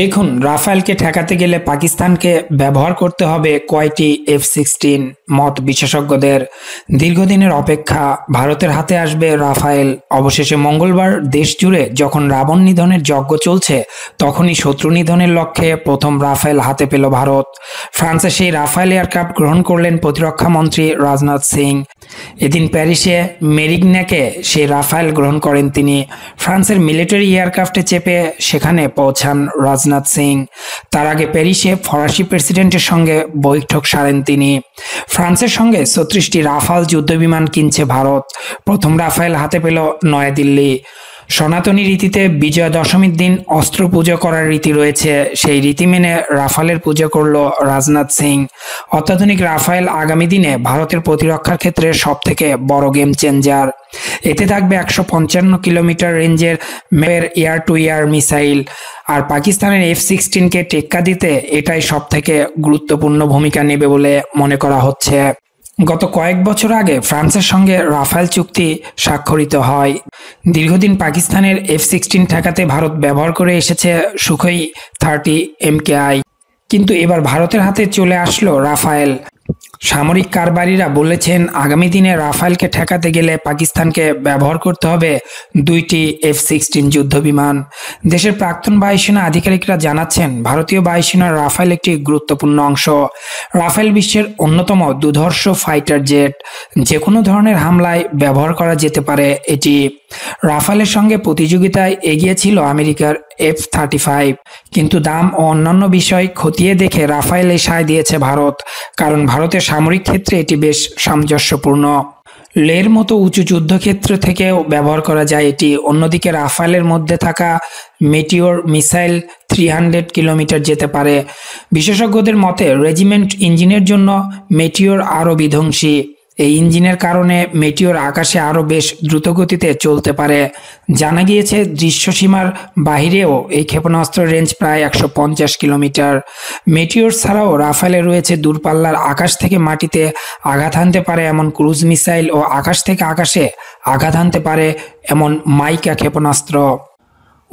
দেখুন রাফায়েলকে ঠেকাতে গেলে পাকিস্তানকে ব্যবহার করতে হবে কয়টি এফ সিক্সটিন মত বিশেষজ্ঞদের দীর্ঘদিনের অপেক্ষা ভারতের হাতে আসবে রাফায়েল অবশেষে মঙ্গলবার দেশ জুড়ে যখন রাবণ নিধনের যজ্ঞ চলছে তখনই শত্রু নিধনের লক্ষ্যে প্রথম রাফায়েল হাতে পেল ভারত ফ্রান্সে সেই রাফায়েল এয়ারক্রাফ্ট গ্রহণ করলেন প্রতিরক্ষা মন্ত্রী রাজনাথ সিং এদিন প্যারিসে মেরিগন্যাকে সেই রাফায়েল গ্রহণ করেন তিনি ফ্রান্সের মিলিটারি এয়ারক্রাফ্টে চেপে সেখানে পৌঁছান রাজনাথ সিং তার আগে প্যারিসে ফরাসি প্রেসিডেন্টের সঙ্গে বৈঠক সারেন তিনি ফ্রান্সের সঙ্গে ছত্রিশটি রাফাল যুদ্ধবিমান কিনছে ভারত প্রথম রাফাইল হাতে পেল নয়াদিল্লি সনাতনী রীতিতে বিজয়া দশমীর দিন অস্ত্র পুজো করার রীতি রয়েছে সেই রীতি মেনে রাফালের পুজো করল রাজনাথ সিং অত্যাধুনিক রাফায়েল আগামী দিনে ভারতের প্রতিরক্ষার ক্ষেত্রে সব থেকে বড় গেম চেঞ্জার এতে থাকবে একশো পঞ্চান্ন কিলোমিটার রেঞ্জের মেয়ের এয়ার টু এয়ার মিসাইল আর পাকিস্তানের এফ সিক্সটিনকে টেক্কা দিতে এটাই সব থেকে গুরুত্বপূর্ণ ভূমিকা নেবে বলে মনে করা হচ্ছে গত কয়েক বছর আগে ফ্রান্সের সঙ্গে রাফাল চুক্তি স্বাক্ষরিত হয় দীর্ঘদিন পাকিস্তানের এফ সিক্সটিন ঠেকাতে ভারত ব্যবহার করে এসেছে সুখই থার্টি এমকেআই কিন্তু এবার ভারতের হাতে চলে আসলো রাফায়েল সামরিক কারবারিরা বলেছেন আগামী দিনে রাফালকে ঠেকাতে গেলে পাকিস্তানকে ব্যবহার করতে হবে দুইটি এফ সিক্সটিন যুদ্ধ বিমান দেশের প্রাক্তন বায়ুসেনা আধিকারিকরা জানাচ্ছেন ভারতীয় বায়ুসেনার রাফাল একটি গুরুত্বপূর্ণ অংশ রাফাইল বিশ্বের অন্যতম দুধর্ষ ফাইটার জেট যে কোনো ধরনের হামলায় ব্যবহার করা যেতে পারে এটি রাফালের সঙ্গে প্রতিযোগিতায় এগিয়ে ছিল আমেরিকার এফ থার্টি ফাইভ কিন্তু দাম ও অন্যান্য বিষয় খতিয়ে দেখে রাফায়েলে সায় দিয়েছে ভারত কারণ ভারতের সামরিক ক্ষেত্রে এটি বেশ সামঞ্জস্যপূর্ণ লের মতো উঁচু যুদ্ধক্ষেত্র থেকেও ব্যবহার করা যায় এটি অন্যদিকে রাফালের মধ্যে থাকা Meteor missile three hundred kilometre যেতে পারে বিশেষজ্ঞদের মতে রেজিমেন্ট ইঞ্জিনের জন্য মেটিওর আরও বিধ্বংসী এই ইঞ্জিনের কারণে মেটিওর আকাশে আরও বেশ দ্রুতগতিতে চলতে পারে জানা গিয়েছে দৃশ্যসীমার বাহিরেও এই ক্ষেপণাস্ত্র রেঞ্জ প্রায় একশো পঞ্চাশ কিলোমিটার মেটিওর ছাড়াও রাফালে রয়েছে দূরপাল্লার আকাশ থেকে মাটিতে আঘাত হানতে পারে এমন ক্রুজ মিসাইল ও আকাশ থেকে আকাশে আঘাত আনতে পারে এমন মাইকা ক্ষেপণাস্ত্র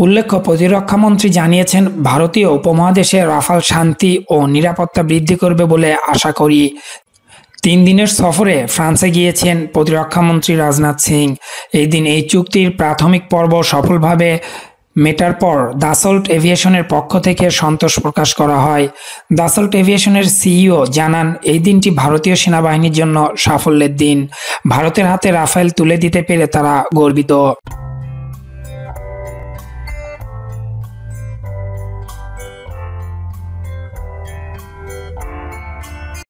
উল্লেখ্য প্রতিরক্ষামন্ত্রী জানিয়েছেন ভারতীয় উপমহাদেশে রাফাল শান্তি ও নিরাপত্তা বৃদ্ধি করবে বলে আশা করি তিন দিনের সফরে ফ্রান্সে গিয়েছেন প্রতিরক্ষামন্ত্রী রাজনাথ সিং এই দিন এই চুক্তির প্রাথমিক পর্ব সফলভাবে মেটার পর দাসল্ট এভিয়েশনের পক্ষ থেকে সন্তোষ প্রকাশ করা হয় দাসল্ট এভিয়েশনের সিইও জানান এই দিনটি ভারতীয় সেনাবাহিনীর জন্য সাফল্যের দিন ভারতের হাতে রাফাইল তুলে দিতে পেরে তারা গর্বিত